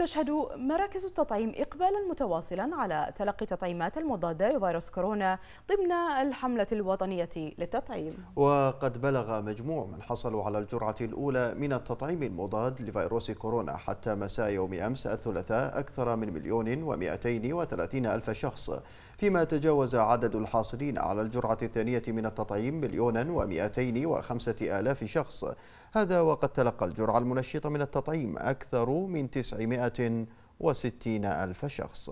تشهد مراكز التطعيم إقبالا متواصلا على تلقي تطعيمات المضادة لفيروس كورونا ضمن الحملة الوطنية للتطعيم وقد بلغ مجموع من حصلوا على الجرعة الأولى من التطعيم المضاد لفيروس كورونا حتى مساء يوم أمس الثلاثاء أكثر من مليون ومئتين وثلاثين ألف شخص فيما تجاوز عدد الحاصلين على الجرعة الثانية من التطعيم مليونا ومئتين وخمسة آلاف شخص هذا وقد تلقى الجرعة المنشطة من التطعيم أكثر من 960 ألف شخص